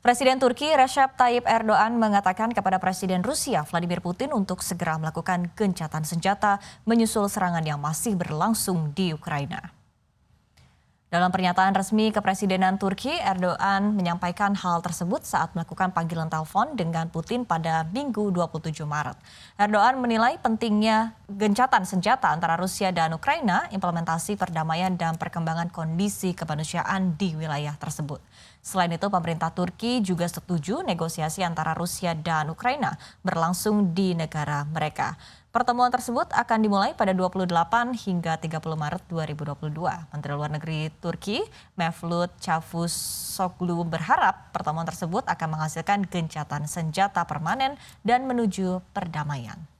Presiden Turki Recep Tayyip Erdogan mengatakan kepada Presiden Rusia Vladimir Putin untuk segera melakukan gencatan senjata menyusul serangan yang masih berlangsung di Ukraina. Dalam pernyataan resmi kepresidenan Turki, Erdogan menyampaikan hal tersebut saat melakukan panggilan telepon dengan Putin pada Minggu 27 Maret. Erdogan menilai pentingnya gencatan senjata antara Rusia dan Ukraina, implementasi perdamaian dan perkembangan kondisi kemanusiaan di wilayah tersebut. Selain itu, pemerintah Turki juga setuju negosiasi antara Rusia dan Ukraina berlangsung di negara mereka. Pertemuan tersebut akan dimulai pada 28 hingga 30 Maret 2022. Menteri Luar Negeri Turki, Mevlut Cavusoglu berharap pertemuan tersebut akan menghasilkan gencatan senjata permanen dan menuju perdamaian.